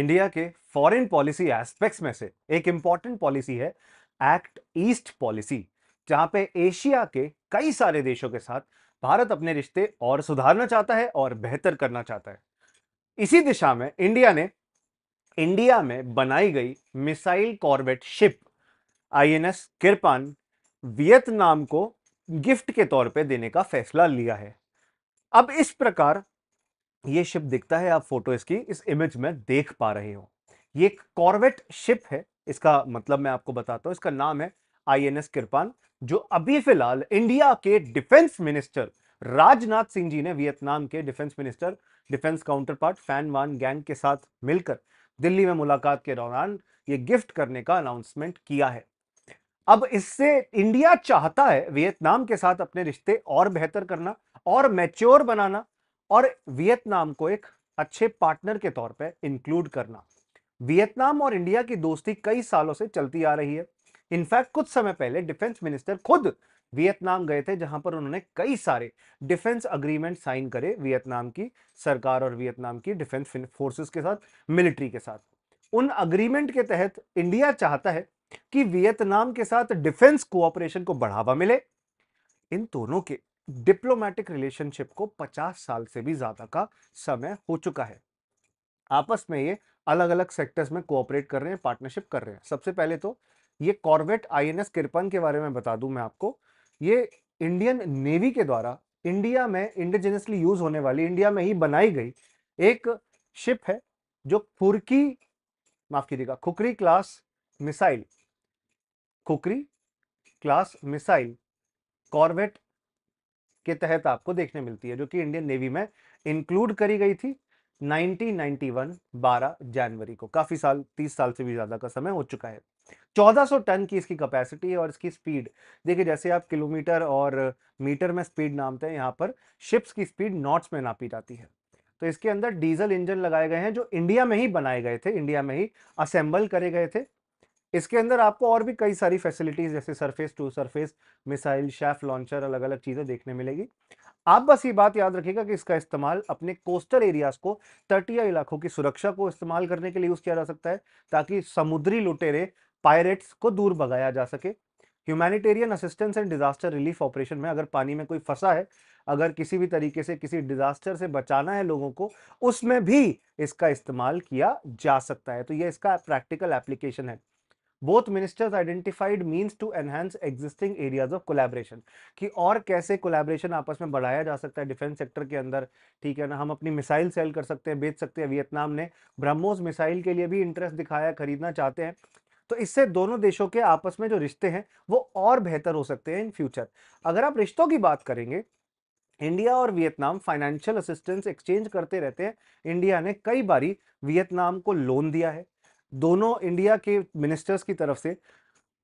India के foreign policy aspects में से एक इंपॉर्टेंट पॉलिसी है एक्ट ईस्ट पॉलिसी जहां पे एशिया के कई सारे देशों के साथ भारत अपने रिश्ते और सुधारना चाहता है और बेहतर करना चाहता है इसी दिशा में इंडिया ने इंडिया में बनाई गई missile corvette ship INS Kirpan Vietnam को गिफ्ट के तौर पे देने का फैसला लिया है अब इस प्रकार ये शिप दिखता है आप फोटो इसकी इस इमेज में देख पा रहे हो ये एक कॉर्वेट शिप है इसका मतलब मैं आपको बताता हूँ इसका नाम है आई एन एस किरपान जो अभी फिलहाल इंडिया के डिफेंस मिनिस्टर राजनाथ सिंह जी ने वियतनाम के defence minister defence counterpart Phan Van Giang के साथ मिलकर दिल्ली में मुलाकात के दौरान ये गिफ्ट करने का अनाउंसमेंट किया है अब इससे इंडिया चाहता है वियतनाम के साथ अपने रिश्ते और बेहतर करना और मैच्योर बनाना और वियतनाम को एक अच्छे पार्टनर के तौर पर इंक्लूड करना वियतनाम और इंडिया की दोस्ती कई सालों से चलती आ रही है इनफैक्ट कुछ समय पहले डिफेंस मिनिस्टर खुद वियतनाम गए थे जहां पर उन्होंने कई सारे डिफेंस अग्रीमेंट साइन करे वियतनाम की सरकार और वियतनाम की डिफेंस फोर्सेस के साथ मिलिट्री के साथ उन अग्रीमेंट के तहत इंडिया चाहता है कि वियतनाम के साथ डिफेंस कोऑपरेशन को बढ़ावा मिले इन दोनों के डिप्लोमेटिक रिलेशनशिप को 50 साल से भी ज़्यादा का समय हो चुका है आपस में ये अलग अलग सेक्टर्स में कोऑपरेट कर रहे हैं पार्टनरशिप कर रहे हैं सबसे पहले तो ये कॉर्बेट आईएनएस किरपन के बारे में बता दूं मैं आपको ये इंडियन नेवी के द्वारा इंडिया में इंडिजिनसली यूज होने वाली इंडिया में ही बनाई गई एक शिप है जो खुरकी माफ कीजिएगा Khukri class missile Khukri class missile corvette के तहत आपको देखने मिलती है जो कि इंडियन नेवी में इंक्लूड करी गई थी 1991 12 जनवरी को काफ़ी साल 30 साल से भी ज़्यादा का समय हो चुका है 1400 टन की इसकी कैपेसिटी है और इसकी स्पीड देखिए जैसे आप किलोमीटर और मीटर में स्पीड नामते हैं यहाँ पर शिप्स की स्पीड नॉट्स में नापी जाती है तो इसके अंदर डीजल इंजन लगाए गए हैं जो इंडिया में ही बनाए गए थे इंडिया में ही असेंबल करे गए थे इसके अंदर आपको और भी कई सारी फैसिलिटीज जैसे surface to surface missile chaff launcher अलग अलग चीज़ें देखने मिलेगी आप बस ये बात याद रखिएगा कि इसका इस्तेमाल अपने कोस्टल एरियाज को तटीय इलाकों की सुरक्षा को इस्तेमाल करने के लिए यूज़ किया जा सकता है ताकि समुद्री लुटेरे पायरेट्स को दूर भगाया जा सके humanitarian assistance and disaster relief operation में अगर पानी में कोई फंसा है अगर किसी भी तरीके से किसी डिजास्टर से बचाना है लोगों को उसमें भी इसका इस्तेमाल किया जा सकता है तो ये इसका प्रैक्टिकल एप्लीकेशन है both ministers identified means to enhance existing areas of collaboration कि और कैसे कोलैबोरेशन आपस में बढ़ाया जा सकता है डिफेंस सेक्टर के अंदर ठीक है ना हम अपनी मिसाइल सेल कर सकते हैं बेच सकते हैं वियतनाम ने ब्रह्मोस मिसाइल के लिए भी इंटरेस्ट दिखाया खरीदना चाहते हैं तो इससे दोनों देशों के आपस में जो रिश्ते हैं वो और बेहतर हो सकते हैं इन फ्यूचर अगर आप रिश्तों की बात करेंगे इंडिया और वियतनाम फाइनेंशियल असिस्टेंस एक्सचेंज करते रहते हैं इंडिया ने कई बारी वियतनाम को लोन दिया है दोनों इंडिया के मिनिस्टर्स की तरफ से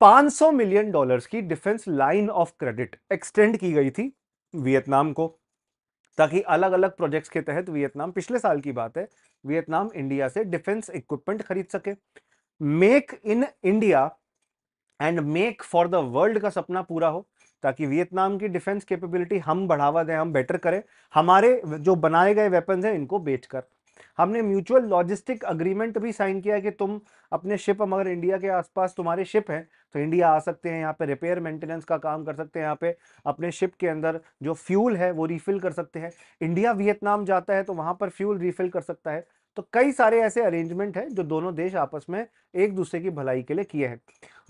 500 मिलियन डॉलर्स की defence line of credit extend की गई थी वियतनाम को ताकि अलग अलग प्रोजेक्ट्स के तहत वियतनाम पिछले साल की बात है वियतनाम इंडिया से डिफेंस इक्विपमेंट खरीद सके make in India and make for the world का सपना पूरा हो ताकि वियतनाम की डिफेंस कैपेबिलिटी हम बढ़ावा दें हम बेटर करें हमारे जो बनाए गए वेपन्स हैं इनको बेचकर हमने म्यूचुअल लॉजिस्टिक अग्रीमेंट भी साइन किया कि तुम अपने शिप अगर इंडिया के आसपास तुम्हारे शिप हैं तो इंडिया आ सकते हैं यहाँ पे रिपेयर मेंटेनेंस का काम कर सकते हैं यहाँ पे अपने शिप के अंदर जो फ्यूल है वो रिफिल कर सकते हैं इंडिया वियतनाम जाता है तो वहाँ पर फ्यूल रिफिल कर सकता है तो कई सारे ऐसे अरेंजमेंट हैं जो दोनों देश आपस में एक दूसरे की भलाई के लिए किए हैं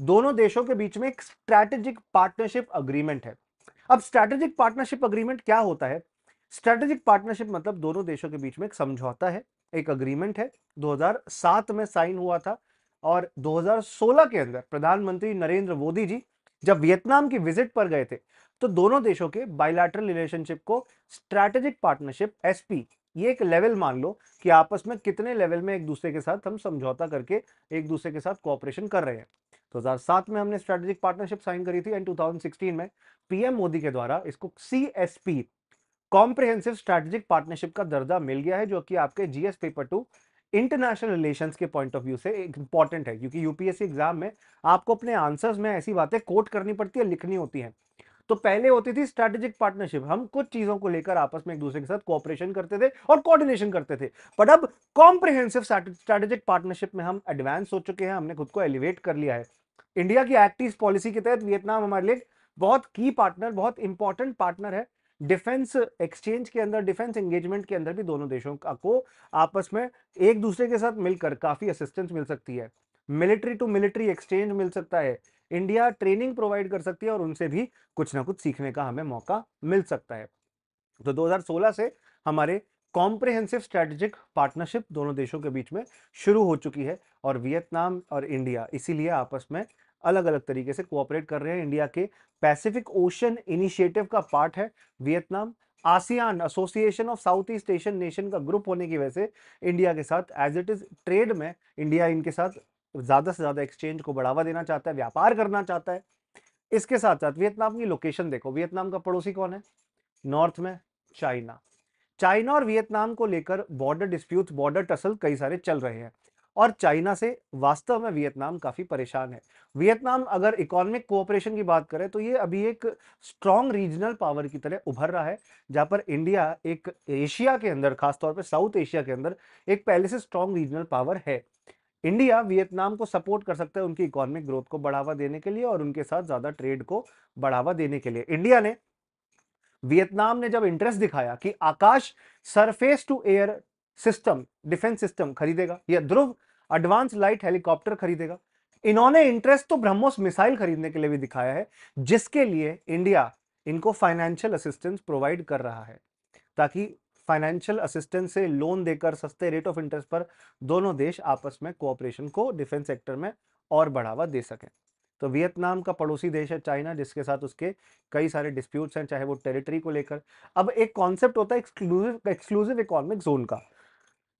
दोनों देशों के बीच में एक स्ट्रैटेजिक पार्टनरशिप अग्रीमेंट है अब स्ट्रैटेजिक पार्टनरशिप अग्रीमेंट क्या होता है स्ट्रेटेजिक पार्टनरशिप मतलब दोनों देशों के बीच में एक समझौता है एक अग्रीमेंट है 2007 में साइन हुआ था और 2016 के अंदर प्रधानमंत्री नरेंद्र मोदी जी जब वियतनाम की विजिट पर गए थे तो दोनों देशों के बायलैटरल रिलेशनशिप को स्ट्रैटेजिक पार्टनरशिप एसपी ये एक लेवल मान लो कि आपस में कितने लेवल में एक दूसरे के साथ हम समझौता करके एक दूसरे के साथ कॉपरेशन कर रहे हैं 2007 में हमने स्ट्रैटेजिक पार्टनरशिप साइन करी थी एंड 2016 में पीएम मोदी के द्वारा इसको सी कॉम्प्रिहेंसिव स्ट्रेटेजिक पार्टनरशिप का दर्जा मिल गया है जो कि आपके GS paper two international relations के पॉइंट ऑफ व्यू से इंपॉर्टेंट है क्योंकि यूपीएससी एग्जाम में आपको अपने आंसर्स में ऐसी बातें कोट करनी पड़ती है लिखनी होती है तो पहले होती थी स्ट्रेटेजिक पार्टनरशिप हम कुछ चीजों को लेकर आपस में एक दूसरे के साथ कोऑपरेशन करते थे और कोऑर्डिनेशन करते थे बट अब कॉम्प्रिहेंसिव स्ट्रैटेजिक पार्टनरशिप में हम एडवांस हो चुके हैं हमने खुद को एलिवेट कर लिया है इंडिया की एक्ट ईस्ट पॉलिसी के तहत वियतनाम हमारे लिए बहुत की पार्टनर बहुत इंपॉर्टेंट पार्टनर है डिफेंस एक्सचेंज के अंदर डिफेंस एंगेजमेंट के अंदर भी दोनों देशों को आपस में एक दूसरे के साथ मिलकर काफ़ी असिस्टेंस मिल सकती है मिलिट्री टू मिलिट्री एक्सचेंज मिल सकता है इंडिया ट्रेनिंग प्रोवाइड कर सकती है और उनसे भी कुछ ना कुछ सीखने का हमें मौका मिल सकता है तो 2016 से हमारे कॉम्प्रिहेंसिव स्ट्रेटेजिक पार्टनरशिप दोनों देशों के बीच में शुरू हो चुकी है और वियतनाम और इंडिया इसीलिए आपस में अलग अलग तरीके से कोऑपरेट कर रहे हैं इंडिया के पैसिफिक ओशन इनिशिएटिव का पार्ट है Vietnam ASEAN association of south east Asian nation का ग्रुप होने की वजह से इंडिया के साथ एज इट इज ट्रेड में इंडिया इनके साथ ज़्यादा से ज़्यादा एक्सचेंज को बढ़ावा देना चाहता है व्यापार करना चाहता है इसके साथ साथ वियतनाम की लोकेशन देखो वियतनाम का पड़ोसी कौन है नॉर्थ में चाइना चाइना और वियतनाम को लेकर बॉर्डर डिस्प्यूट बॉर्डर टसल कई सारे चल रहे हैं और चाइना से वास्तव में वियतनाम काफ़ी परेशान है वियतनाम अगर इकोनॉमिक कोऑपरेशन की बात करें तो ये अभी एक स्ट्रॉन्ग रीजनल पावर की तरह उभर रहा है जहां पर इंडिया एक एशिया के अंदर खासतौर पर साउथ एशिया के अंदर एक पहले से स्ट्रॉन्ग रीजनल पावर है इंडिया वियतनाम को सपोर्ट कर सकता है उनकी इकोनॉमिक ग्रोथ को बढ़ावा देने के लिए और उनके साथ ज़्यादा ट्रेड को बढ़ावा देने के लिए इंडिया ने वियतनाम ने जब इंटरेस्ट दिखाया कि Akash surface to air system defence system खरीदेगा या ध्रुव एडवांस लाइट हेलीकॉप्टर खरीदेगा इन्होंने इंटरेस्ट तो ब्रह्मोस मिसाइल खरीदने के लिए भी दिखाया है जिसके लिए इंडिया इनको फाइनेंशियल असिस्टेंस प्रोवाइड कर रहा है ताकि फाइनेंशियल असिस्टेंस से लोन देकर सस्ते रेट ऑफ इंटरेस्ट पर दोनों देश आपस में कोऑपरेशन को डिफेंस सेक्टर में और बढ़ावा दे सकें तो वियतनाम का पड़ोसी देश है चाइना जिसके साथ उसके कई सारे डिस्प्यूट्स हैं चाहे वो टेरिटरी को लेकर अब एक कॉन्सेप्ट होता है एक्सक्लूसिव एक्सक्लूसिव इकोनॉमिक जोन का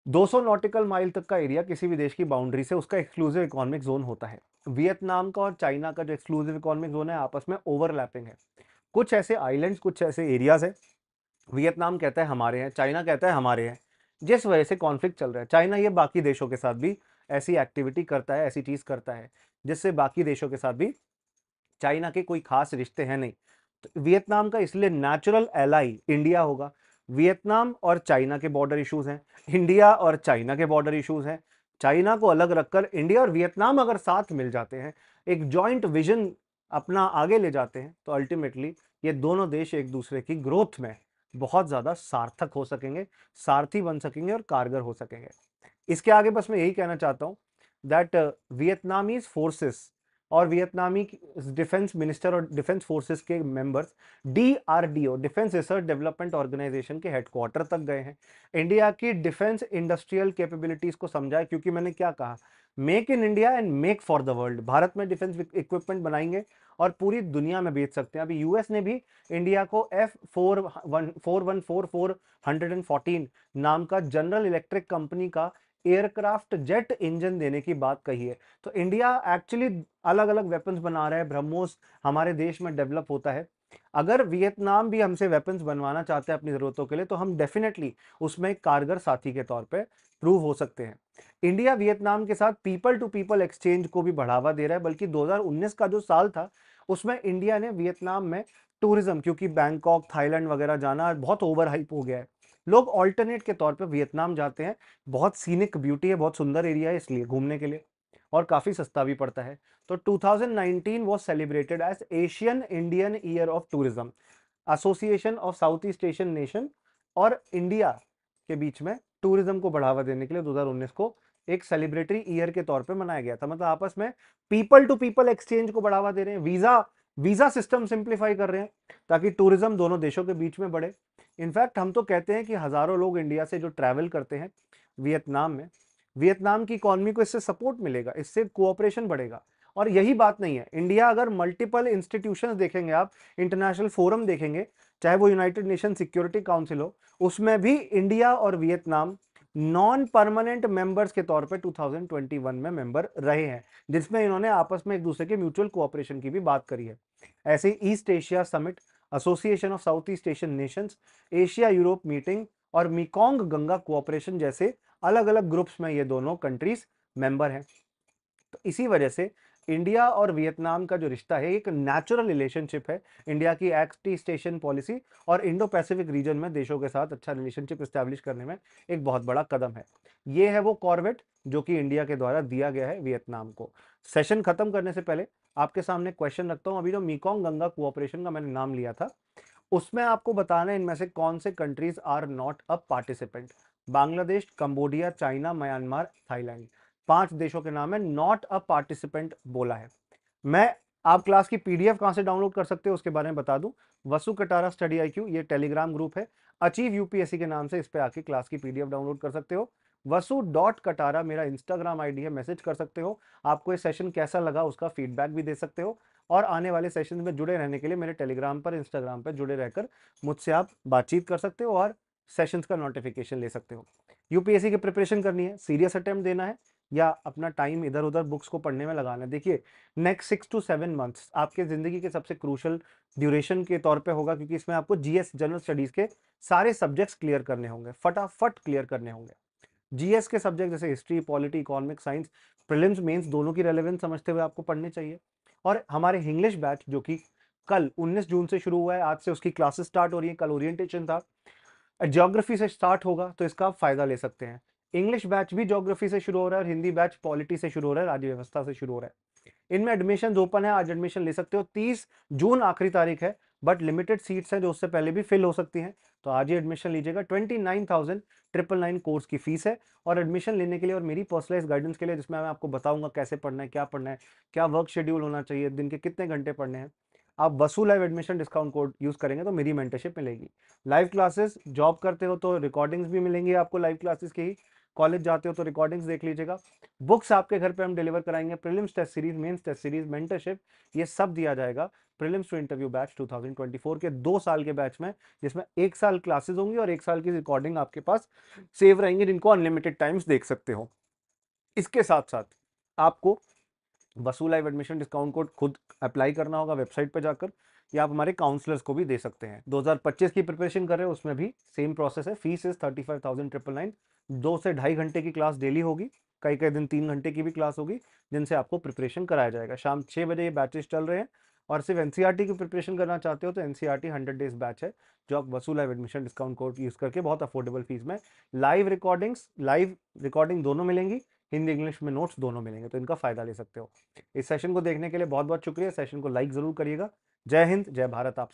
200 नॉटिकल माइल तक का एरिया किसी भी देश की बाउंड्री से उसका एक्सक्लूसिव इकोनॉमिक जोन होता है वियतनाम का और चाइना का जो एक्सक्लूसिव इकोनॉमिक जोन है आपस में ओवरलैपिंग है कुछ ऐसे आइलैंड्स कुछ ऐसे एरियाज हैं वियतनाम कहता है हमारे हैं चाइना कहता है हमारे हैं जिस वजह से कॉन्फ्लिक्ट चल रहा है चाइना ये बाकी देशों के साथ भी ऐसी एक्टिविटी करता है ऐसी चीज़ करता है जिससे बाकी देशों के साथ भी चाइना के कोई खास रिश्ते हैं नहीं तो वियतनाम का इसलिए नेचुरल एलाई इंडिया होगा वियतनाम और चाइना के बॉर्डर इश्यूज हैं इंडिया और चाइना के बॉर्डर इश्यूज हैं चाइना को अलग रखकर इंडिया और वियतनाम अगर साथ मिल जाते हैं एक जॉइंट विजन अपना आगे ले जाते हैं तो अल्टीमेटली ये दोनों देश एक दूसरे की ग्रोथ में बहुत ज़्यादा सार्थक हो सकेंगे सारथी बन सकेंगे और कारगर हो सकेंगे इसके आगे बस मैं यही कहना चाहता हूँ दैट वियतनामीज फोर्सेस और वियतनामी डिफेंस मिनिस्टर और डिफेंस फोर्सेस के members DRDO defence research development organisation के हेडक्वार्टर तक गए हैं इंडिया की डिफेंस इंडस्ट्रियल कैपेबिलिटीज को समझा क्योंकि मैंने क्या कहा make in India and make for the world Bharat में डिफेंस इक्विपमेंट बनाएंगे और पूरी दुनिया में बेच सकते हैं अभी यूएस ने भी इंडिया को F four one four one four four hundred and fourteen नाम का जनरल इलेक्ट्रिक कंपनी का एयरक्राफ्ट जेट इंजन देने की बात कही है तो इंडिया एक्चुअली अलग अलग वेपन्स बना रहा है ब्रह्मोस हमारे देश में डेवलप होता है अगर वियतनाम भी हमसे वेपन्स बनवाना चाहते हैं अपनी ज़रूरतों के लिए तो हम डेफिनेटली उसमें कारगर साथी के तौर पर प्रूव हो सकते हैं इंडिया वियतनाम के साथ पीपल टू पीपल एक्सचेंज को भी बढ़ावा दे रहा है बल्कि 2019 का जो साल था उसमें इंडिया ने वियतनाम में टूरिज्म क्योंकि बैंकॉक थाईलैंड वगैरह जाना बहुत ओवर हाइप हो गया है लोग ऑल्टरनेट के तौर पे वियतनाम जाते हैं बहुत सीनिक ब्यूटी है बहुत सुंदर एरिया है इसलिए घूमने के लिए और काफ़ी सस्ता भी पड़ता है तो 2019 was celebrated as Asian Indian year of tourism association of south east Asian nation और इंडिया के बीच में टूरिज्म को बढ़ावा देने के लिए 2019 को एक सेलिब्रेटरी ईयर के तौर पे मनाया गया था मतलब आपस में पीपल टू पीपल एक्सचेंज को बढ़ावा दे रहे हैं वीज़ा वीज़ा सिस्टम सिंप्लीफाई कर रहे हैं ताकि टूरिज्म दोनों देशों के बीच में बढ़े इनफैक्ट हम तो कहते हैं कि हज़ारों लोग इंडिया से जो ट्रैवल करते हैं वियतनाम में वियतनाम की इकॉनमी को इससे सपोर्ट मिलेगा इससे कोऑपरेशन बढ़ेगा और यही बात नहीं है इंडिया अगर मल्टीपल इंस्टीट्यूशंस देखेंगे आप इंटरनेशनल फोरम देखेंगे चाहे वो यूनाइटेड नेशन सिक्योरिटी काउंसिल हो उसमें भी इंडिया और वियतनाम नॉन परमानेंट मेंबर्स के तौर पे 2021 में मेंबर रहे हैं जिसमें इन्होंने आपस में एक दूसरे के म्यूचुअल कोऑपरेशन की भी बात करी है ऐसे east Asia summit association of south east Asian nations Asia Europe meeting और मीकोंग गंगा कोऑपरेशन जैसे अलग अलग ग्रुप्स में ये दोनों कंट्रीज मेंबर हैं तो इसी वजह से इंडिया और वियतनाम का जो रिश्ता है एक नेचुरल रिलेशनशिप है इंडिया की एक्ट ईस्ट एशियन पॉलिसी और इंडो पैसिफिक रीजन में देशों के साथ अच्छा रिलेशनशिप इस्टेब्लिश करने में एक बहुत बड़ा कदम है ये है वो कॉर्बेट जो कि इंडिया के द्वारा दिया गया है वियतनाम को सेशन खत्म करने से पहले आपके सामने क्वेश्चन रखता हूँ अभी जो मीकॉन्ग गंगा कोऑपरेशन का मैंने नाम लिया था उसमें आपको बताना है इनमें से कौन से countries are not a participant Bangladesh Cambodia China Myanmar Thailand पांच देशों के नाम है नॉट अ पार्टिसिपेंट बोला है मैं आप क्लास की पीडीएफ कहां से डाउनलोड कर सकते हो उसके बारे में बता दूं वसु कटारा स्टडी आई ये टेलीग्राम ग्रुप है अचीव यूपीएससी के नाम से इस पे आके क्लास की पीडीएफ डाउनलोड कर सकते हो वसु डॉट कटारा मेरा इंस्टाग्राम आईडी है मैसेज कर सकते हो आपको ये सेशन कैसा लगा उसका फीडबैक भी दे सकते हो और आने वाले सेशन में जुड़े रहने के लिए मेरे टेलीग्राम पर इंस्टाग्राम पर जुड़े रहकर मुझसे आप बातचीत कर सकते हो और सेशंस का नोटिफिकेशन ले सकते हो यूपीएससी की प्रिपरेशन करनी है सीरियस अटेम्प्ट देना है या अपना टाइम इधर उधर बुक्स को पढ़ने में लगाना है देखिए next six to seven months आपके ज़िंदगी के सबसे क्रूशल ड्यूरेशन के तौर पे होगा क्योंकि इसमें आपको जीएस जनरल स्टडीज़ के सारे सब्जेक्ट्स क्लियर करने होंगे फटाफट क्लियर करने होंगे जीएस के सब्जेक्ट जैसे history polity economic science prelims mains दोनों की रेलेवेंस समझते हुए आपको पढ़ने चाहिए और हमारे इंग्लिश बैच जो कि कल 19 जून से शुरू हुआ है आज से उसकी क्लासेस स्टार्ट हो रही है कल ओरिएंटेशन था ज्योग्राफी से स्टार्ट होगा तो इसका आप फायदा ले सकते हैं इंग्लिश बैच भी ज्योग्राफी से शुरू हो रहा है और हिंदी बैच पॉलिटी से शुरू हो रहा है राज्य व्यवस्था से शुरू हो रहा है इनमें एडमिशन ओपन है आज एडमिशन ले सकते हो तीस जून आखिरी तारीख है बट लिमिटेड सीट्स हैं जो उससे पहले भी फिल हो सकती हैं तो आज ही एडमिशन लीजिएगा twenty nine thousand triple nine course की फीस है और एडमिशन लेने के लिए और मेरी पर्सनलाइज गाइडेंस के लिए जिसमें मैं आपको बताऊंगा कैसे पढ़ना है क्या पढ़ना है क्या वर्क शेड्यूल होना चाहिए दिन के कितने घंटे पढ़ने हैं आप वसू live admission discount code use करेंगे तो मेरी मेंटरशिप मिलेगी लाइव क्लासेस जॉब करते हो तो रिकॉर्डिंग्स भी मिलेंगी आपको लाइव क्लासेस की कॉलेज जाते हो तो रिकॉर्डिंग्स देख लीजिएगा बुक्स आपके घर पे हम डिलीवर कराएंगे prelims test series mains test series mentorship ये सब दिया जाएगा प्रीलिम्स टू इंटरव्यू बैच 2024 के दो साल के बैच में जिसमें एक साल क्लासेस होंगी और एक साल की रिकॉर्डिंग आपके पास सेव रहेंगे जिनको अनलिमिटेड टाइम्स देख सकते हो इसके साथ साथ आपको वसूल लाइव एडमिशन डिस्काउंट कोड खुद अप्लाई करना होगा वेबसाइट पर जाकर या आप हमारे काउंसलर्स को भी दे सकते हैं 2025 की प्रिपरेशन कर रहे हो उसमें भी सेम प्रोसेस है fees is thirty five thousand triple nine दो से ढाई घंटे की क्लास डेली होगी कई कई दिन तीन घंटे की भी क्लास होगी जिनसे आपको प्रिपरेशन कराया जाएगा शाम छः बजे ये बैचेस चल रहे हैं और सिर्फ एन e की प्रिपरेशन करना चाहते हो तो N C e hundred days batch है जो आप वसूल है एडमिशन डिस्काउंट कोड यूज़ करके बहुत अफोर्डेबल फीस में लाइव रिकॉर्डिंग्स लाइव रिकॉर्डिंग दोनों मिलेंगी हिंदी इंग्लिश में नोट्स दोनों मिलेंगे तो इनका फ़ायदा ले सकते हो इस सेशन को देखने के लिए बहुत बहुत शुक्रिया सेशन को लाइक ज़रूर करिएगा जय हिंद जय भारत आप